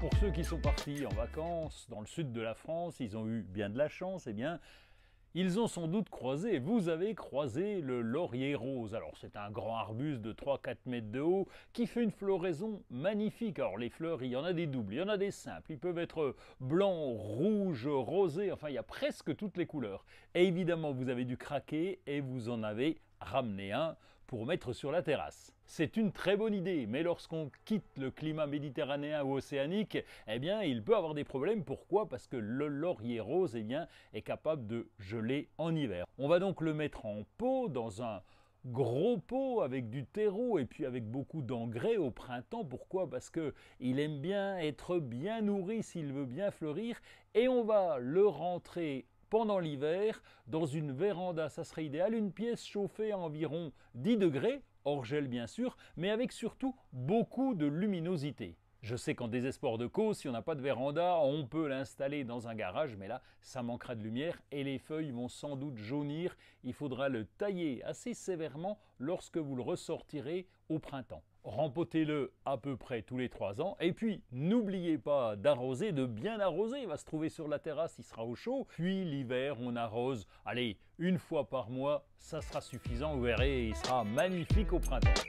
Pour ceux qui sont partis en vacances dans le sud de la France, ils ont eu bien de la chance, eh bien, ils ont sans doute croisé, vous avez croisé le laurier rose. Alors c'est un grand arbuste de 3-4 mètres de haut qui fait une floraison magnifique. Alors les fleurs, il y en a des doubles, il y en a des simples, ils peuvent être blancs, rouges, rosés, enfin il y a presque toutes les couleurs. Et évidemment vous avez dû craquer et vous en avez ramené un mettre sur la terrasse. C'est une très bonne idée, mais lorsqu'on quitte le climat méditerranéen ou océanique, eh bien, il peut avoir des problèmes. Pourquoi Parce que le laurier rose eh bien, est capable de geler en hiver. On va donc le mettre en pot dans un gros pot avec du terreau et puis avec beaucoup d'engrais au printemps. Pourquoi Parce que il aime bien être bien nourri s'il veut bien fleurir et on va le rentrer pendant l'hiver dans une véranda. Ça serait idéal, une pièce chauffée à environ 10 degrés, hors gel bien sûr, mais avec surtout beaucoup de luminosité. Je sais qu'en désespoir de cause, si on n'a pas de véranda, on peut l'installer dans un garage, mais là, ça manquera de lumière et les feuilles vont sans doute jaunir. Il faudra le tailler assez sévèrement lorsque vous le ressortirez au printemps rempotez-le à peu près tous les trois ans. Et puis, n'oubliez pas d'arroser, de bien arroser. Il va se trouver sur la terrasse, il sera au chaud. Puis l'hiver, on arrose, allez, une fois par mois, ça sera suffisant. Vous verrez, il sera magnifique au printemps.